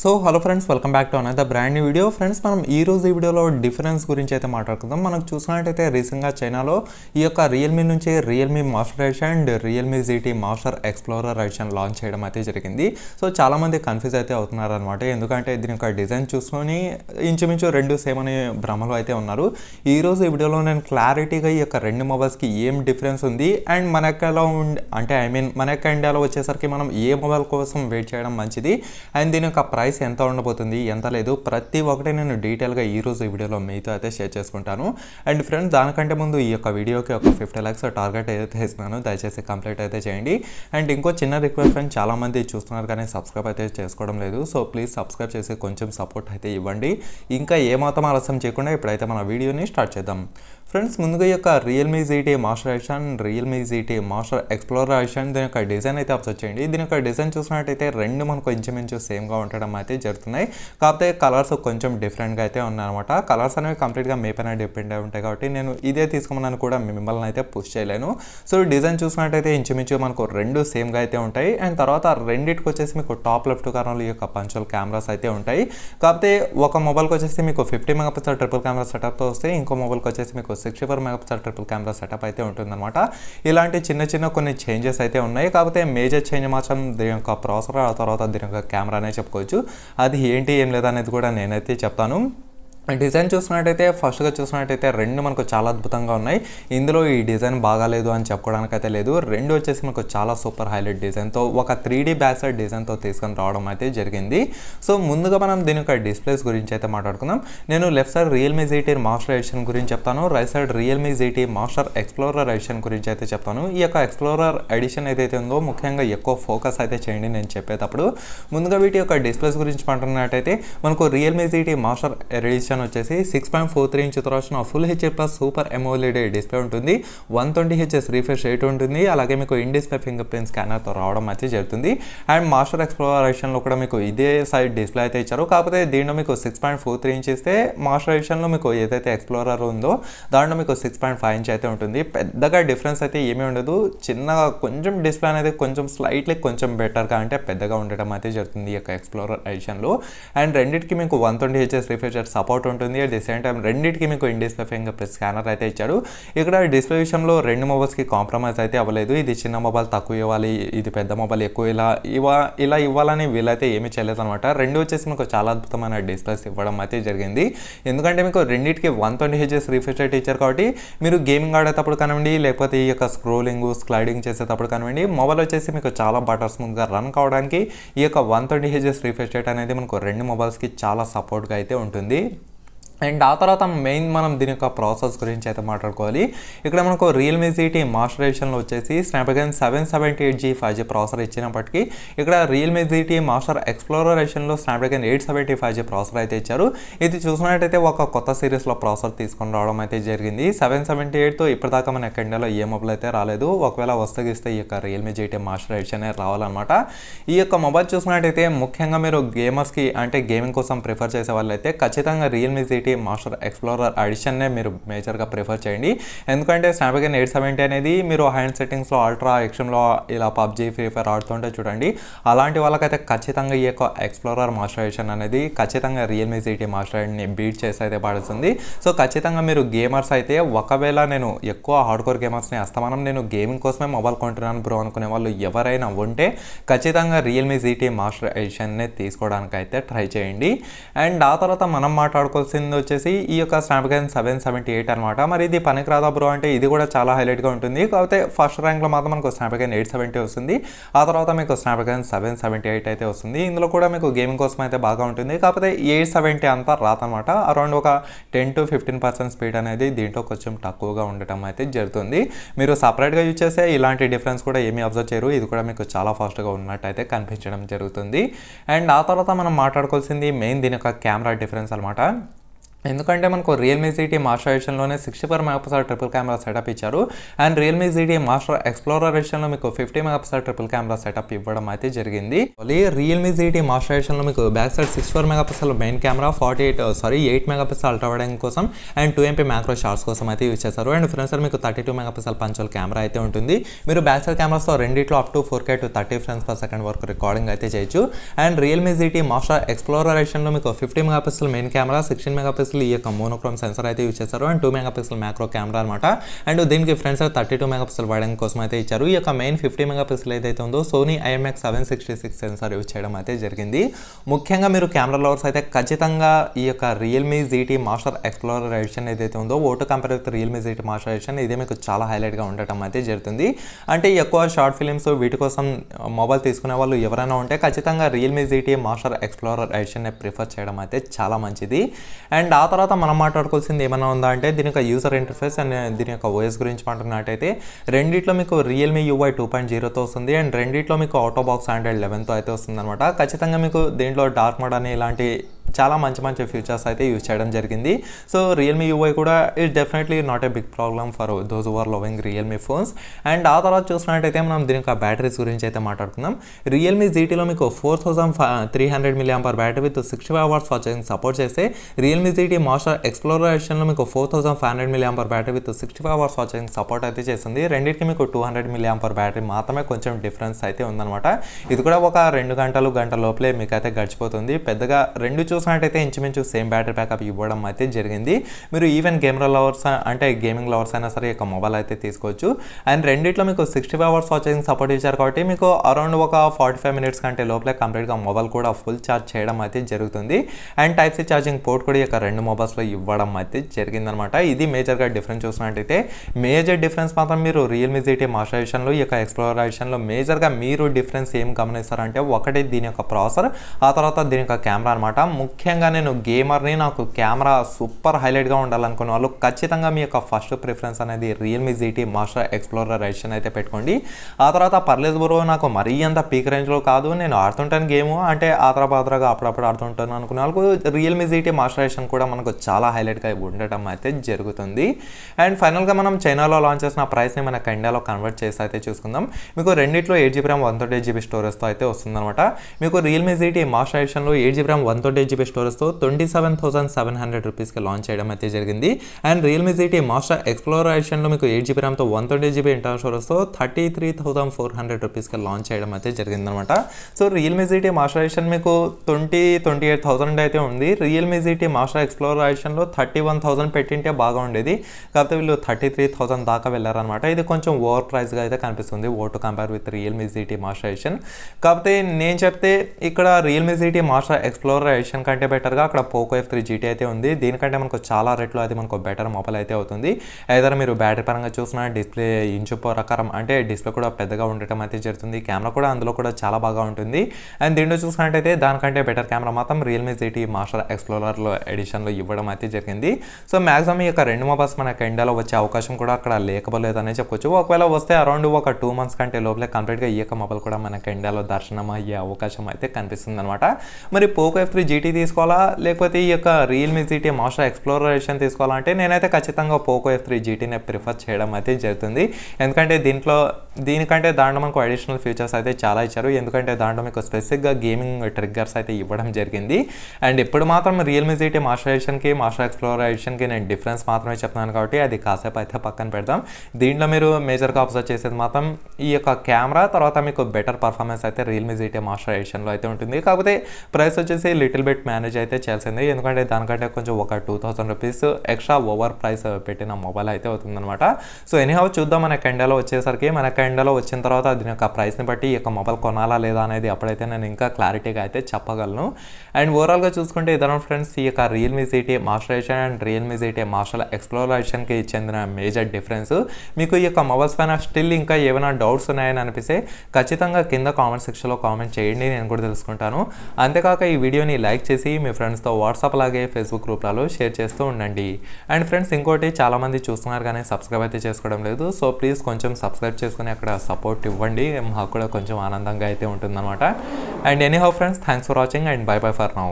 so hello friends welcome back to the brand new video friends మనం ఈ రోజు ఈ వీడియోలో డిఫరెన్స్ గురించి అయితే మాట్లాడుకుందాం మనకు చూసినట్టయితే రీసెంట్గా చైనాలో ఈ యొక్క రియల్మీ నుంచి Realme master edition and Realme GT master explorer edition launch చేయడం అయితే జరిగింది సో చాలామంది కన్ఫ్యూజ్ అయితే అవుతున్నారనమాట ఎందుకంటే దీని యొక్క డిజైన్ చూసుకొని ఇంచుమించు రెండు సేమ్ అనే భ్రమలు అయితే ఉన్నారు ఈ రోజు ఈ వీడియోలో నేను క్లారిటీగా ఈ యొక్క రెండు మొబైల్స్కి ఏం డిఫరెన్స్ ఉంది అండ్ మన ఎక్కడలో అంటే ఐ మీన్ మన యొక్క ఇండియాలో వచ్చేసరికి మనం ఏ మొబైల్ కోసం వెయిట్ చేయడం మంచిది అండ్ దీని యొక్క ప్రైస్ ప్రైస్ ఎంత ఉండబోతుంది ఎంత లేదు ప్రతి ఒక్కటి నేను డీటెయిల్గా ఈరోజు ఈ వీడియోలో మీతో అయితే షేర్ చేసుకుంటాను అండ్ ఫ్రెండ్స్ దానికంటే ముందు ఈ యొక్క వీడియోకి ఒక ఫిఫ్టీ ల్యాక్స్ టార్గెట్ అయితే ఇస్తున్నాను దయచేసి కంప్లీట్ అయితే చేయండి అండ్ ఇంకో చిన్న రిక్వెస్ట్ ఫ్రెండ్స్ చాలామంది చూస్తున్నారు కానీ సబ్స్క్రైబ్ అయితే చేసుకోవడం లేదు సో ప్లీజ్ సబ్స్క్రైబ్ చేసి కొంచెం సపోర్ట్ అయితే ఇవ్వండి ఇంకా ఏమాత్రం ఆలస్యం చేయకుండా ఇప్పుడైతే మన వీడియోని స్టార్ట్ చేద్దాం ఫ్రెండ్స్ ముందుగా ఈ యొక్క Realme GT master edition Realme GT master explorer edition దీని యొక్క డిజైన్ అయితే అప్స్ వచ్చేయండి దీని యొక్క డిజైన్ చూసినట్టయితే రెండు మనకు ఇంచుమించు సేమ్గా ఉండడం అయితే జరుగుతున్నాయి కాకపోతే కలర్స్ కొంచెం డిఫరెంట్గా అయితే ఉన్నాయన్నమాట కలర్స్ అనేవి కంప్లీట్గా మీ పైన డిపెండ్ అయి ఉంటాయి కాబట్టి నేను ఇదే తీసుకోమని కూడా మిమ్మల్ని అయితే పుష్ చేయలేను సో డిజైన్ చూసినట్టయితే ఇంచుమించు మనకు రెండు సేమ్గా అయితే ఉంటాయి అండ్ తర్వాత రెండింటికి వచ్చేసి మీకు టాప్ లెఫ్ట్ కారణాలు ఈ యొక్క పంచువల్ కెమెరాస్ అయితే ఉంటాయి కాకపోతే ఒక మొబైల్కి వచ్చేసి మీకు ఫిఫ్టీ మెగాపిక్సల్ ట్రిపుల్ కెమెరా సెటప్తో వస్తే ఇంకో మొబైల్కి వచ్చేసి మీకు sixty four megapixel triple camera setup అయితే ఉంటుందన్నమాట ఇలాంటి చిన్న చిన్న కొన్ని చేంజెస్ అయితే ఉన్నాయి కాకపోతే మేజర్ చేంజ్ మాత్రం దీని యొక్క ప్రాసెసర్ ఆ తర్వాత దీని యొక్క కెమెరా అనే చెప్పుకోవచ్చు అది ఏంటి ఏం లేదనేది కూడా నేనైతే చెప్తాను డిజైన్ చూసుకున్నట్టయితే ఫస్ట్గా చూసుకున్నట్టయితే రెండు మనకు చాలా అద్భుతంగా ఉన్నాయి ఇందులో ఈ డిజైన్ బాగాలేదు అని చెప్పుకోవడానికి అయితే లేదు రెండు వచ్చేసి మనకు చాలా సూపర్ హైలైట్ డిజైన్తో ఒక త్రీ డీ బ్యాక్సైడ్ డిజైన్తో తీసుకొని రావడం అయితే జరిగింది సో ముందుగా మనం దీని యొక్క డిస్ప్లేస్ గురించి అయితే మాట్లాడుకుందాం నేను left side Realme GT master edition గురించి చెప్తాను right side Realme GT master explorer edition గురించి అయితే చెప్తాను ఈ యొక్క ఎక్స్ప్లోరర్ ఎడిషన్ ఏదైతే ఉందో ముఖ్యంగా ఎక్కువ ఫోకస్ అయితే చేయండి నేను చెప్పేటప్పుడు ముందుగా వీటి యొక్క డిస్ప్లేస్ గురించి మాట్లాడినట్టయితే మనకు రియల్మీ జీటీ మాస్టర్ ఎడిషన్ పక్కన వచ్చేసి six point four three inch తొరాచిన full HD plus super AMOLED display ఉంటుంది వన్ ట్వంటీ హెచ్ఎస్ రీఫ్రెష్ రేట్ ఉంటుంది అలాగే మీకు ఇన్ డిస్ప్లే ఫింగర్ ప్రింట్ స్కానర్తో రావడం అయితే జరుగుతుంది అండ్ మాస్టర్ ఎక్స్ప్లోరేషన్లో ఎడిషన్లో కూడా మీకు ఇదే సైడ్ డిస్ప్లే అయితే ఇచ్చారు కాకపోతే దీంట్లో మీకు six point four three inch ఇస్తే మాస్టర్ ఎడిషన్లో మీకు ఏదైతే ఎక్స్ప్లోరర్ ఉందో దాంట్లో మీకు సిక్స్ పాయింట్ ఫైవ్ ఇంచ్ అయితే ఉంటుంది పెద్దగా డిఫరెన్స్ అయితే ఏమీ ఉండదు చిన్నగా కొంచెం డిస్ప్లే అనేది కొంచెం స్లైట్లీ కొంచెం బెటర్గా అంటే పెద్దగా ఉండటం అయితే జరుగుతుంది ఈ యొక్క ఎక్స్ప్లోరర్ ఎడిషన్లో అండ్ రెండింటికి మీకు వన్ ట్వంటీ హెచ్ఎస్ రిఫ్రెజర్ సపోర్ట్ సపోర్ట్ ఉంటుంది అట్ ది సేమ్ టైం రెండింటికి మీకు in display finger print scanner అయితే ఇచ్చాడు ఇక్కడ డిస్ప్లే విషయంలో రెండు మొబైల్స్కి కాంప్రమైజ్ అయితే అవ్వలేదు ఇది చిన్న మొబైల్ తక్కువ ఇవ్వాలి ఇది పెద్ద మొబైల్ ఎక్కువ ఇలా ఇవా ఇలా ఇవ్వాలని వీళ్ళైతే ఏమీ చేయలేదు అనమాట రెండు వచ్చేసి మీకు చాలా అద్భుతమైన డిస్ప్లేస్ ఇవ్వడం అయితే జరిగింది ఎందుకంటే మీకు రెండింటికి వన్ ట్వంటీ హెచ్ఎస్ రిఫ్రెష్ రేట్ ఇచ్చారు కాబట్టి మీరు గేమింగ్ ఆడేటప్పుడు కానివ్వండి లేకపోతే ఈ యొక్క స్క్రోలింగ్ స్లైడింగ్ చేసేటప్పుడు కానివ్వండి మొబైల్ వచ్చేసి మీకు చాలా బటర్ స్మూత్గా రన్ కావడానికి ఈ యొక్క వన్ ట్వంటీ హెచ్ఎస్ రిఫ్రెష్ రేట్ అనేది మనకు రెండు మొబైల్స్కి చాలా సపోర్ట్గా అయితే ఉంటుంది అండ్ ఆ తర్వాత మెయిన్ మనం దీని యొక్క ప్రాసెస్ గురించి అయితే మాట్లాడుకోవాలి ఇక్కడ మనకు రియల్మీ జీటీ మాస్టరేషన్లో వచ్చేసి Snapdragon seven seventy eight G five G processor ఇచ్చినప్పటికీ ఇక్కడ రియల్మీ జీటీ మాస్టర్ ఎక్స్ప్లోరేషన్లో Snapdragon eight seventy five G processor అయితే ఇచ్చారు ఇది చూసినట్టయితే ఒక కొత్త సిరీస్లో ప్రాసెసర్ తీసుకొని రావడం అయితే జరిగింది సెవెన్ సెవెంటీ ఎయిట్తో ఇప్పటిదాకా మన ఎక్కడలో ఏ మొబైల్ అయితే రాలేదు ఒకవేళ వస్తగిస్తే ఈ యొక్క రియల్మీ జీటీ మాస్టరైజేషన్ రావాలన్నమాట ఈ యొక్క మొబైల్ చూసినట్టయితే ముఖ్యంగా మీరు గేమర్స్కి అంటే గేమింగ్ కోసం ప్రిఫర్ చేసే అయితే ఖచ్చితంగా Realme GT seventy master explorer అడిషన్నే మీరు మేజర్గా ప్రిఫర్ చేయండి ఎందుకంటే స్నాప్డ్రాగన్ ఎయిట్ సెవెంటీ అనేది మీరు హ్యాండ్ సెట్టింగ్స్లో అల్ట్రా ఎక్షన్లో ఇలా పబ్జి ఫ్రీ ఫైర్ ఆడుతుంటే చూడండి అలాంటి వాళ్ళకైతే ఖచ్చితంగా ఈ యొక్క ఎక్స్ప్లోరర్ మాస్టర్ అనేది ఖచ్చితంగా రియల్మీ సిటీ మాస్టర్ బీట్ చేసి అయితే పడుతుంది సో ఖచ్చితంగా మీరు గేమర్స్ అయితే ఒకవేళ నేను ఎక్కువ హార్డ్కోర్ గేమర్స్ని అస్తమానం నేను గేమింగ్ కోసమే మొబైల్ కొంటున్నాను బ్రో అనుకునే వాళ్ళు ఎవరైనా ఉంటే ఖచ్చితంగా రియల్మీ జీటీ మాస్టర్ ఎడిషన్ని తీసుకోవడానికి అయితే ట్రై చేయండి అండ్ ఆ తర్వాత మనం మాట్లాడుకోవాల్సింది వచ్చేసి ఈ యొక్క స్నాప్డ్రాగన్ సెవెన్ సెవెంటీ ఎయిట్ అనమాట మరి ఇది రాదా బ్రో అంటే ఇది కూడా చాలా హైలైట్గా ఉంటుంది కాకపోతే ఫస్ట్ ర్యాంక్లో మాత్రం మనకు స్నాప్డ్రాగన్ ఎయిట్ సెవెంటీ వస్తుంది ఆ తర్వాత మీకు స్నాప్డ్రాగన్ సెవెన్ సెవెంటీ ఎయిట్ అయితే వస్తుంది ఇందులో కూడా మీకు గేమింగ్ కోసం అయితే బాగా ఉంటుంది కాకపోతే ఎయిట్ సెవెంటీ అంతా రాదనమాట అరౌండ్ ఒక ten to fifteen percent speed అనేది దీంట్లో కొంచెం తక్కువగా ఉండటం అయితే జరుగుతుంది మీరు సపరేట్గా యూజ్ చేస్తే ఇలాంటి డిఫరెన్స్ కూడా ఏమీ అబ్జర్వ్ చేయరు ఇది కూడా మీకు చాలా ఫాస్ట్గా ఉన్నట్టయితే కనిపించడం జరుగుతుంది అండ్ ఆ తర్వాత మనం మాట్లాడుకోవాల్సింది మెయిన్ దీని యొక్క కెమెరా డిఫరెన్స్ అనమాట ఎందుకంటే మనకు రియల్మీ జీటీ మాస్టర్ ఎడిషన్లోనే sixty four megapixel triple camera setup ఇచ్చారు and Realme GT master explorer ఎడిషన్లో మీకు fifty megapixel triple camera setup ఇవ్వడం అయితే జరిగింది రియల్మీ జీటీ మాస్టర్ ఎడిషన్లో మీకు back side six four megapixel main camera forty eight sorry eight megapixel అల్ట్రావడం కోసం and two MP macro shots కోసం అయితే యూజ్ చేశారు అండ్ ఫ్రెండ్స్ మీకు thirty two megapixel punch hole camera అయితే ఉంటుంది మీరు బ్యాక్ సైడ్ కెమెరాస్తో రెండిట్లో up to four K to thirty frames per second వరకు రికార్డింగ్ అయితే చేయొచ్చు and Realme GT master explorer ఎడిషన్లో మీకు fifty megapixel main camera sixteen megapixel pixel ఈ యొక్క మోనోక్రోమ్ సెన్సర్ అయితే యూజ్ చేశారు and two mega pixel macro camera అనమాట అండ్ దీనికి friends thirty two mega pixel వాడడం కోసం అయితే ఇచ్చారు ఈ యొక్క మెయిన్ ఫిఫ్టీ మెగా పిక్సెల్ ఏదైతే ఉందో Sony IMX seven sixty six sensor use చేయడం అయితే జరిగింది ముఖ్యంగా మీరు కెమెరా లవర్స్ అయితే ఖచ్చితంగా ఈ యొక్క Realme GT master explorer edition ఏదైతే ఉందో ఓటో compare with Realme GT master edition ఇదే మీకు చాలా హైలైట్గా ఉండటం అయితే జరుగుతుంది అంటే ఎక్కువ షార్ట్ ఫిలిమ్స్ వీటి కోసం మొబైల్ తీసుకునే వాళ్ళు ఎవరైనా ఉంటే ఖచ్చితంగా Realme GT master explorer edition prefer చేయడం అయితే చాలా మంచిది అండ్ ఆ తర్వాత మనం మాట్లాడుకోవాల్సింది ఏమైనా ఉందా అంటే దీని యొక్క యూజర్ ఇంటర్ఫేస్ అండ్ దీని యొక్క ఓఎస్ గురించి మాట్లాడినట్టయితే రెండిట్లో మీకు రియల్మీ యూఐ టూ పాయింట్ జీరోతో వస్తుంది అండ్ రెండిట్లో మీకు ఆటో బాక్స్ ఆండ్రాయిడ్ లెవెన్తో అయితే వస్తుంది అనమాట ఖచ్చితంగా మీకు దీంట్లో డార్క్ మోడ్ అని ఇలాంటి చాలా మంచి మంచి ఫీచర్స్ అయితే యూజ్ చేయడం జరిగింది సో రియల్మీ యూఐ కూడా it definitely not a big problem for those over loving Realme phones and ఆ తర్వాత చూసినట్టయితే మనం దీని యొక్క బ్యాటరీస్ గురించి అయితే మాట్లాడుకుందాం రియల్మీ జీటీలో మీకు four thousand three hundred milliamp battery with sixty five hours charging support చేస్తే రియల్మీ జీటీ మాస్టర్ ఎక్స్ప్లోరేషన్లో మీకు four thousand five hundred milliamp battery with sixty five hours charging support అయితే చేస్తుంది రెండింటికి మీకు టూ హండ్రెడ్ మిలియం బ్యాటరీ మాత్రమే కొంచెం difference అయితే ఉందన్నమాట ఇది కూడా ఒక రెండు గంటలు గంట లోపలే మీకు అయితే గడిచిపోతుంది పెద్దగా రెండు చూసిన చూసినట్టయితే ఇంచుమించు సేమ్ బ్యాటరీ బ్యాకప్ ఇవ్వడం అయితే జరిగింది మీరు ఈవెన్ గేమర్ లవర్స్ అంటే గేమింగ్ లవర్స్ అయినా సరే ఒక మొబైల్ అయితే తీసుకోవచ్చు అండ్ రెండిట్లో మీకు sixty five hours watching support ఇచ్చారు కాబట్టి మీకు అరౌండ్ ఒక ఫార్టీ ఫైవ్ మినిట్స్ కంటే లోపలే కంప్లీట్గా మొబైల్ కూడా ఫుల్ ఛార్జ్ చేయడం అయితే జరుగుతుంది and type C charging port కూడా యొక్క రెండు మొబైల్స్లో ఇవ్వడం అయితే జరిగిందనమాట ఇది మేజర్గా డిఫరెన్స్ చూసినట్టయితే మేజర్ డిఫరెన్స్ మాత్రం మీరు రియల్మీ జీటీ మాస్టరైజేషన్లో ఈ యొక్క ఎక్స్ప్లోరేషన్లో మేజర్గా మీరు డిఫరెన్స్ ఏం గమనిస్తారంటే ఒకటి దీని యొక్క ప్రాసెసర్ ఆ తర్వాత దీని యొక్క కెమెరా అనమాట ముఖ్యంగా నేను గేమర్ని నాకు కెమెరా సూపర్ హైలైట్గా ఉండాలనుకునే వాళ్ళు ఖచ్చితంగా మీ యొక్క ఫస్ట్ ప్రిఫరెన్స్ అనేది Realme GT master explorer edition అయితే పెట్టుకోండి ఆ తర్వాత పర్లేదు బ్రో నాకు మరీ అంత పీక్ రేంజ్లో కాదు నేను ఆడుతుంటాను గేమ్ అంటే ఆతరాపాతరాగా అప్పుడప్పుడు ఆడుతుంటాను అనుకునే వాళ్ళకు రియల్మీ జీటీ మాస్టర్ ఎడిషన్ కూడా మనకు చాలా హైలైట్గా ఉండటం అయితే జరుగుతుంది అండ్ ఫైనల్గా మనం చైనాలో లాంచ్ చేసిన ప్రైస్ని మనకు ఇండియాలో కన్వర్ట్ చేసి అయితే చూసుకుందాం మీకు రెండిట్లో eight GB RAM one thirty GB స్టోరేజ్తో అయితే వస్తుందన్నమాట మీకు రియల్మీ జీటీ మాస్టర్ ఎడిషన్లో eight GB RAM one thirty GB GB స్టోరేజ్తో twenty seven thousand seven hundred రూపీస్కి లాంచ్ చేయడం అయితే జరిగింది and Realme GT master explorer ఎడిషన్లో మీకు ఎయిట్ జీబీ ర్యామ్తో వన్ ట్వంటీ జీబీ ఇంటర్నల్ స్టోరేజ్తో thirty three thousand four hundred రూపీస్కి లాంచ్ చేయడం అయితే జరిగిందనమాట so Realme GT master edition మీకు ట్వంటీ ట్వంటీ ఎయిట్ థౌసండ్ అయితే ఉంది రియల్మీ జీటీ మాస్టర్ ఎక్స్ప్లోరర్ ఎడిషన్లో థర్టీ వన్ థౌసండ్ పెట్టింటే బాగా ఉండేది కాకపోతే వీళ్ళు థర్టీ త్రీ థౌసండ్ దాకా వెళ్ళారనమాట ఇది కొంచెం ఓవర్ ప్రైస్గా అయితే కనిపిస్తుంది ఓటు compare with Realme GT master edition కాకపోతే నేను చెప్తే ఇక్కడ Realme GT master explorer edition దానికంటే బెటర్గా అక్కడ పోకో ఎఫ్ త్రీ జీటీ అయితే ఉంది దీనికంటే మనకు చాలా రేట్లో అయితే మనకు బెటర్ మొబైల్ అయితే అవుతుంది ఏదైనా మీరు బ్యాటరీ పరంగా చూసినా డిస్ప్లే ఇంచు ప్రకారం అంటే డిస్ప్లే కూడా పెద్దగా ఉండటం అయితే జరుగుతుంది కెమెరా కూడా అందులో కూడా చాలా బాగా ఉంటుంది అండ్ దీంట్లో చూసినట్టయితే దానికంటే బెటర్ కెమెరా మాత్రం రియల్మీ జీటీ మాస్టర్ ఎక్స్ప్లోరర్లో ఎడిషన్లో ఇవ్వడం అయితే జరిగింది సో మ్యాక్సిమం ఈ యొక్క రెండు మొబైల్స్ మనకు ఎండాలో వచ్చే అవకాశం కూడా అక్కడ అనే చెప్పొచ్చు ఒకవేళ వస్తే అరౌండ్ ఒక టూ మంత్స్ కంటే లోపలే కంప్లీట్గా ఈ యొక్క మొబైల్ కూడా మనకు ఎండాలో దర్శనం అయ్యే అవకాశం అయితే కనిపిస్తుంది అనమాట మరి పోకో ఎఫ్ త్రీ జీటీ తీసుకోవాలా లేకపోతే ఈ యొక్క రియల్మీ జీటీ మాస్టర్ ఎక్స్ప్లోరేషన్ తీసుకోవాలంటే నేనైతే ఖచ్చితంగా పోకో ఎఫ్ త్రీ జీటీనే ప్రిఫర్ చేయడం అయితే జరుగుతుంది ఎందుకంటే దీంట్లో దీనికంటే దాంట్లో మనకు అడిషనల్ ఫీచర్స్ అయితే చాలా ఇచ్చారు ఎందుకంటే దాంట్లో మీకు స్పెసిఫిక్గా గేమింగ్ ట్రిగ్గర్స్ అయితే ఇవ్వడం జరిగింది అండ్ ఇప్పుడు మాత్రం రియల్మీ జీటీ మాస్టర్ ఎడిషన్కి మాస్టర్ ఎక్స్ప్లోర్ ఎడిషన్కి నేను డిఫరెన్స్ మాత్రమే చెప్తున్నాను కాబట్టి అది కాసేపు అయితే పక్కన పెడతాం దీంట్లో మీరు మేజర్గా అబ్జర్వ్ చేసేది మాత్రం ఈ యొక్క కెమెరా తర్వాత మీకు బెటర్ పర్ఫార్మెన్స్ అయితే రియల్మీ జీటీ మాస్టర్ ఎడిషన్లో అయితే ఉంటుంది కాకపోతే ప్రైస్ వచ్చేసి లిటిల్ బిట్ మేనేజ్ అయితే చేసింది ఎందుకంటే దానికంటే కొంచెం ఒక two thousand rupees extra over price పెట్టిన మొబైల్ అయితే అవుతుందనమాట సో ఎనీహౌ చూద్దాం మన కెండలో వచ్చేసరికి మన కెండలో వచ్చిన తర్వాత దీని యొక్క ప్రైస్ని బట్టి ఈ యొక్క మొబైల్ కొనాలా లేదా అనేది అప్పుడైతే నేను ఇంకా క్లారిటీగా అయితే చెప్పగలను అండ్ ఓవరాల్గా చూసుకుంటే ఇద్దరు ఫ్రెండ్స్ ఈ యొక్క రియల్మీ సిటీ మాస్టరైజేషన్ అండ్ రియల్మీ సిటీ మాస్టర్ ఎక్స్ప్లోరేషన్కి చెందిన మేజర్ డిఫరెన్స్ మీకు ఈ యొక్క మొబైల్స్ పైన స్టిల్ ఇంకా ఏమైనా డౌట్స్ ఉన్నాయని అనిపిస్తే ఖచ్చితంగా కింద కామెంట్ సెక్షన్లో కామెంట్ చేయండి నేను కూడా తెలుసుకుంటాను అంతేకాక ఈ వీడియోని లైక్ చేసి చేసి మీ ఫ్రెండ్స్తో వాట్సాప్ లాగే ఫేస్బుక్ గ్రూప్లలో షేర్ చేస్తూ ఉండండి అండ్ ఫ్రెండ్స్ ఇంకోటి చాలామంది చూస్తున్నారు కానీ సబ్స్క్రైబ్ అయితే చేసుకోవడం లేదు సో ప్లీజ్ కొంచెం సబ్స్క్రైబ్ చేసుకుని అక్కడ సపోర్ట్ ఇవ్వండి మాకు కూడా కొంచెం ఆనందంగా అయితే ఉంటుందన్నమాట and anyhow friends thanks for watching and bye bye for now